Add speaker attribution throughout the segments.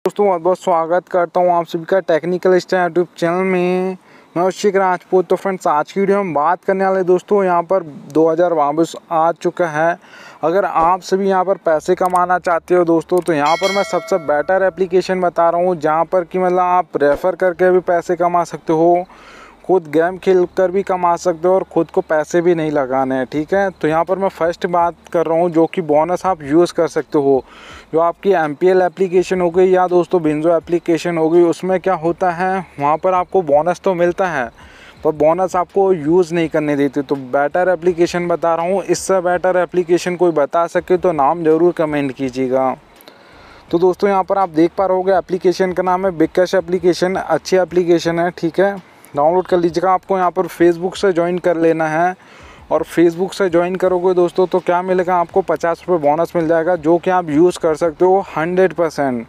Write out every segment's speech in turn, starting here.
Speaker 1: दोस्तों बहुत बहुत स्वागत करता हूँ आप सभी का टेक्निकल स्टार यूट्यूब चैनल में मैं अभिषेक राजपूत तो फ्रेंड्स आज की वीडियो में बात करने वाले दोस्तों यहाँ पर हजार वापस आ चुका है अगर आप सभी यहाँ पर पैसे कमाना चाहते हो दोस्तों तो यहाँ पर मैं सबसे बेटर एप्लीकेशन बता रहा हूँ जहाँ पर कि मतलब आप रेफ़र करके भी पैसे कमा सकते हो खुद गेम खेल कर भी कमा सकते हो और ख़ुद को पैसे भी नहीं लगाने हैं ठीक है तो यहाँ पर मैं फ़र्स्ट बात कर रहा हूँ जो कि बोनस आप यूज़ कर सकते हो जो आपकी एम पी एल एप्लीकेशन हो गई या दोस्तों बिन्जो एप्लीकेशन हो गई उसमें क्या होता है वहाँ पर आपको बोनस तो मिलता है पर बोनस आपको यूज़ नहीं करने देते तो बेटर एप्लीकेशन बता रहा हूँ इससे बेटर एप्लीकेशन कोई बता सके तो नाम ज़रूर कमेंट कीजिएगा तो दोस्तों यहाँ पर आप देख पा रहे रहोगे एप्लीकेशन का नाम है बिग कैश एप्लीकेशन अच्छी एप्लीकेशन है ठीक है डाउनलोड कर लीजिएगा आपको यहाँ पर फेसबुक से ज्वाइन कर लेना है और फेसबुक से ज्वाइन करोगे दोस्तों तो क्या मिलेगा आपको पचास रुपये बोनस मिल जाएगा जो कि आप यूज़ कर सकते हो हंड्रेड परसेंट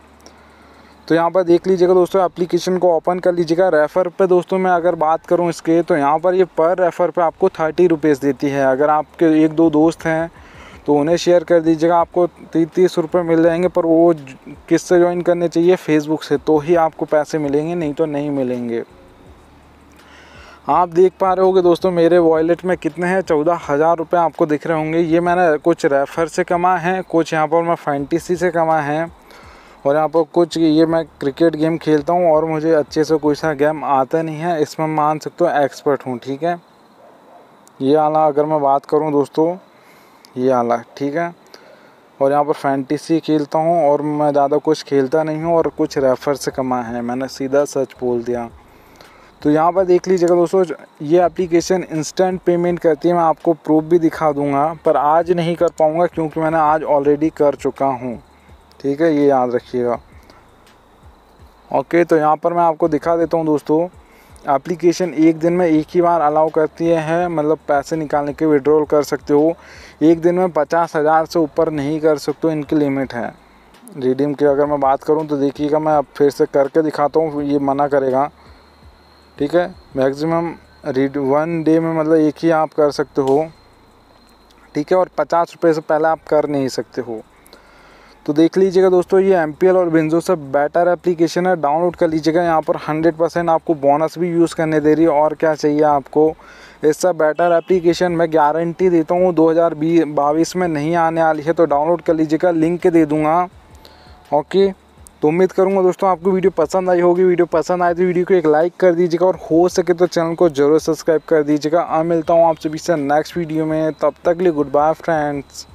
Speaker 1: तो यहाँ पर देख लीजिएगा दोस्तों एप्लीकेशन को ओपन कर लीजिएगा रेफ़र पे दोस्तों मैं अगर बात करूँ इसके तो यहाँ पर ये पर रेफ़र पे आपको थर्टी रुपीज़ देती है अगर आपके एक दो दोस्त हैं तो उन्हें शेयर कर दीजिएगा आपको तीस रुपये मिल जाएंगे पर वो किससे ज्वाइन करने चाहिए फेसबुक से तो ही आपको पैसे मिलेंगे नहीं तो नहीं मिलेंगे आप देख पा रहे होगे दोस्तों मेरे वॉलेट में कितने हैं चौदह हज़ार रुपये आपको दिख रहे होंगे ये मैंने कुछ रेफ़र से कमाए हैं कुछ यहाँ पर मैं फैंटीसी से कमाए हैं और यहाँ पर कुछ ये मैं क्रिकेट गेम खेलता हूँ और मुझे अच्छे से कोई सा गेम आता नहीं है इसमें मान सकते हो एक्सपर्ट हूँ ठीक है ये आला अगर मैं बात करूँ दोस्तों ये आला ठीक है और यहाँ पर फैंटीसी खेलता हूँ और मैं ज़्यादा कुछ खेलता नहीं हूँ और कुछ रेफर से कमाए हैं मैंने सीधा सच बोल दिया तो यहाँ पर देख लीजिएगा दोस्तों ये एप्लीकेशन इंस्टेंट पेमेंट करती है मैं आपको प्रूफ भी दिखा दूंगा पर आज नहीं कर पाऊँगा क्योंकि मैंने आज ऑलरेडी कर चुका हूँ ठीक है ये याद रखिएगा ओके तो यहाँ पर मैं आपको दिखा देता हूँ दोस्तों एप्लीकेशन एक दिन में एक ही बार अलाउ करती है मतलब पैसे निकालने के विड्रॉल कर सकते हो एक दिन में पचास हज़ार से ऊपर नहीं कर सकते हो इनकी लिमिट है रिडीम की अगर मैं बात करूँ तो देखिएगा मैं अब फिर से करके दिखाता हूँ ये मना करेगा ठीक है मैक्सिमम रीड वन डे में मतलब एक ही आप कर सकते हो ठीक है और पचास रुपये से पहले आप कर नहीं सकते हो तो देख लीजिएगा दोस्तों ये एम और विंजो से बेटर एप्लीकेशन है डाउनलोड कर लीजिएगा यहाँ पर 100 परसेंट आपको बोनस भी यूज़ करने दे रही है और क्या चाहिए आपको इससे बेटर एप्लीकेशन मैं गारंटी देता हूँ दो हज़ार में नहीं आने वाली है तो डाउनलोड कर लीजिएगा लिंक दे दूँगा ओके तो उम्मीद करूँगा दोस्तों आपको वीडियो पसंद आई होगी वीडियो पसंद आए तो वीडियो को एक लाइक कर दीजिएगा और हो सके तो चैनल को जरूर सब्सक्राइब कर दीजिएगा अब मिलता हूँ आप सभी से नेक्स्ट वीडियो में तब तक लिए गुड बाय फ्रेंड्स